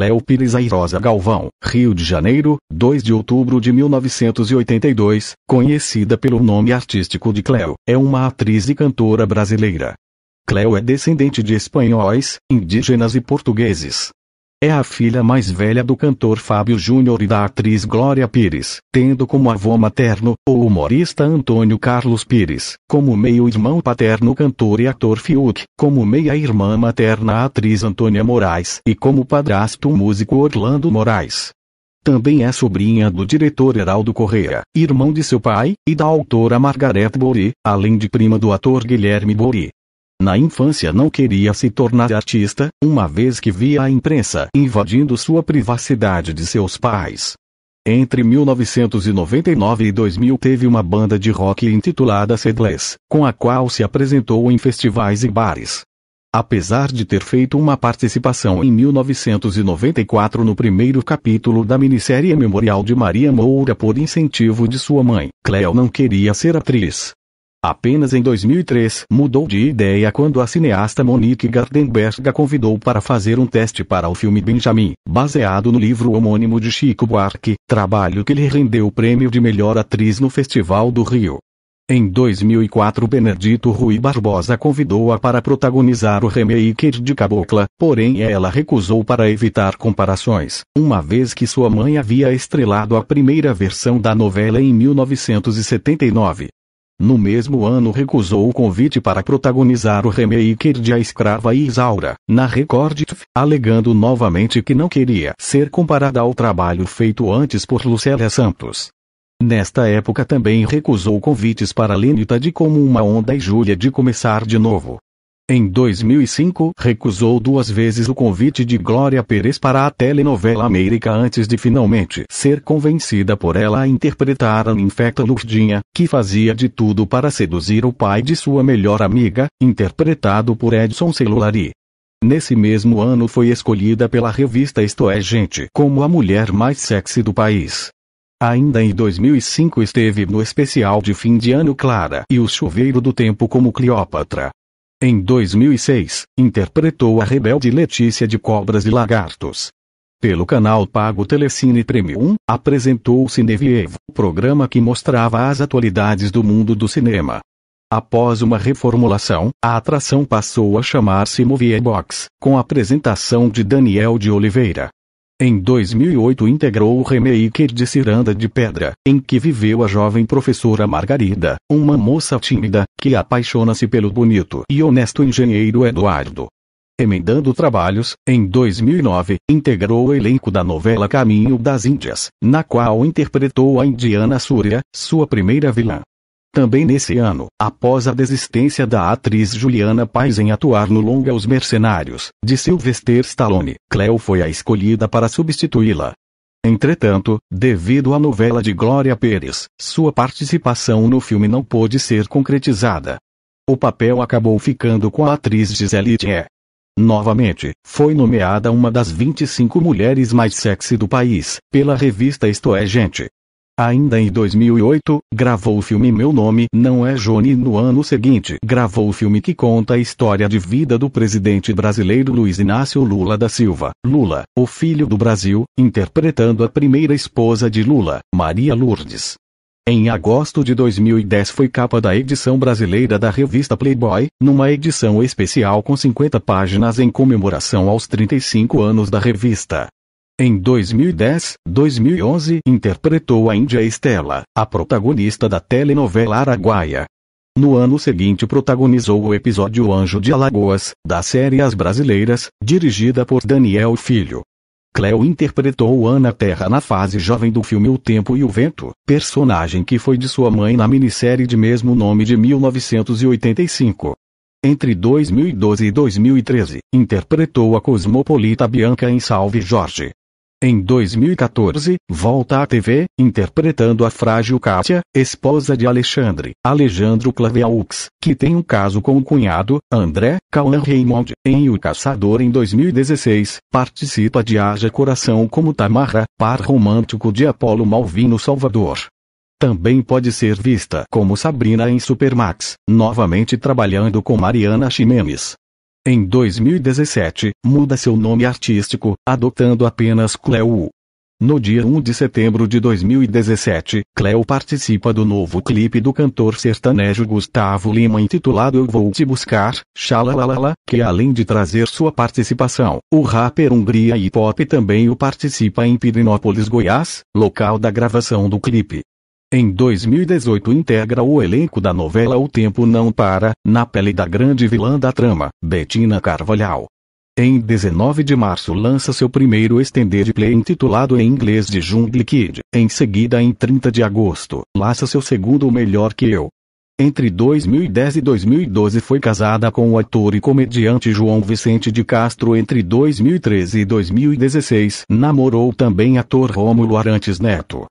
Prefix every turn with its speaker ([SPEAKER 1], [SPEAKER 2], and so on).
[SPEAKER 1] Cléo Pires Airosa Galvão, Rio de Janeiro, 2 de outubro de 1982, conhecida pelo nome artístico de Cléo, é uma atriz e cantora brasileira. Cléo é descendente de espanhóis, indígenas e portugueses. É a filha mais velha do cantor Fábio Júnior e da atriz Glória Pires, tendo como avô materno o humorista Antônio Carlos Pires, como meio-irmão paterno cantor e ator Fiuk, como meia-irmã materna a atriz Antônia Moraes e como padrasto o músico Orlando Moraes. Também é sobrinha do diretor Heraldo Correa, irmão de seu pai, e da autora Margareth Bori, além de prima do ator Guilherme Bori. Na infância não queria se tornar artista, uma vez que via a imprensa invadindo sua privacidade de seus pais. Entre 1999 e 2000 teve uma banda de rock intitulada Sedless, com a qual se apresentou em festivais e bares. Apesar de ter feito uma participação em 1994 no primeiro capítulo da minissérie Memorial de Maria Moura por incentivo de sua mãe, Cleo não queria ser atriz. Apenas em 2003 mudou de ideia quando a cineasta Monique Gardenberg a convidou para fazer um teste para o filme Benjamin, baseado no livro homônimo de Chico Buarque, trabalho que lhe rendeu o prêmio de melhor atriz no Festival do Rio. Em 2004 Benedito Rui Barbosa convidou-a para protagonizar o remake de Cabocla, porém ela recusou para evitar comparações, uma vez que sua mãe havia estrelado a primeira versão da novela em 1979. No mesmo ano recusou o convite para protagonizar o remake de A Escrava Isaura, na Record alegando novamente que não queria ser comparada ao trabalho feito antes por Lucélia Santos. Nesta época também recusou convites para Lenita de Como Uma Onda e Júlia de Começar de Novo, em 2005, recusou duas vezes o convite de Glória Pérez para a telenovela América antes de finalmente ser convencida por ela a interpretar a infecta Lurdinha, que fazia de tudo para seduzir o pai de sua melhor amiga, interpretado por Edson Celulari. Nesse mesmo ano foi escolhida pela revista Isto é Gente como a mulher mais sexy do país. Ainda em 2005 esteve no especial de fim de ano Clara e o Chuveiro do Tempo como Cleópatra, em 2006, interpretou a rebelde Letícia de Cobras e Lagartos. Pelo canal pago Telecine Premium, apresentou o Cinevievo, programa que mostrava as atualidades do mundo do cinema. Após uma reformulação, a atração passou a chamar-se Moviebox, com a apresentação de Daniel de Oliveira. Em 2008 integrou o remake de Ciranda de Pedra, em que viveu a jovem professora Margarida, uma moça tímida, que apaixona-se pelo bonito e honesto engenheiro Eduardo. Emendando trabalhos, em 2009, integrou o elenco da novela Caminho das Índias, na qual interpretou a indiana Surya, sua primeira vilã. Também nesse ano, após a desistência da atriz Juliana Paes em atuar no longa Os Mercenários, de Sylvester Stallone, Cleo foi a escolhida para substituí-la. Entretanto, devido à novela de Glória Pérez, sua participação no filme não pôde ser concretizada. O papel acabou ficando com a atriz Gisele Thier. Novamente, foi nomeada uma das 25 mulheres mais sexy do país, pela revista Isto é Gente. Ainda em 2008, gravou o filme Meu Nome Não É Johnny. No ano seguinte, gravou o filme que conta a história de vida do presidente brasileiro Luiz Inácio Lula da Silva, Lula, o filho do Brasil, interpretando a primeira esposa de Lula, Maria Lourdes. Em agosto de 2010 foi capa da edição brasileira da revista Playboy, numa edição especial com 50 páginas em comemoração aos 35 anos da revista. Em 2010, 2011 interpretou a Índia Estela, a protagonista da telenovela Araguaia. No ano seguinte protagonizou o episódio Anjo de Alagoas, da série As Brasileiras, dirigida por Daniel Filho. Cleo interpretou Ana Terra na fase jovem do filme O Tempo e o Vento, personagem que foi de sua mãe na minissérie de mesmo nome de 1985. Entre 2012 e 2013, interpretou a cosmopolita Bianca em Salve Jorge, em 2014, volta à TV, interpretando a frágil Kátia, esposa de Alexandre, Alejandro Claveaux, que tem um caso com o cunhado, André, Cauan Raymond. Em O Caçador em 2016, participa de Haja Coração como Tamara, par romântico de Apolo Malvino Salvador. Também pode ser vista como Sabrina em Supermax, novamente trabalhando com Mariana Ximenes. Em 2017, muda seu nome artístico, adotando apenas Cleo. No dia 1 de setembro de 2017, Cleo participa do novo clipe do cantor sertanejo Gustavo Lima intitulado Eu Vou Te Buscar, Xalalalala, que além de trazer sua participação, o rapper Hungria Hip Hop também o participa em Pirinópolis, Goiás, local da gravação do clipe. Em 2018 integra o elenco da novela O Tempo Não Para, na pele da grande vilã da trama, Bettina Carvalhal. Em 19 de março lança seu primeiro estender de play intitulado em inglês de Jungle Kid, em seguida em 30 de agosto, lança seu segundo Melhor Que Eu. Entre 2010 e 2012 foi casada com o ator e comediante João Vicente de Castro. Entre 2013 e 2016 namorou também ator Rômulo Arantes Neto.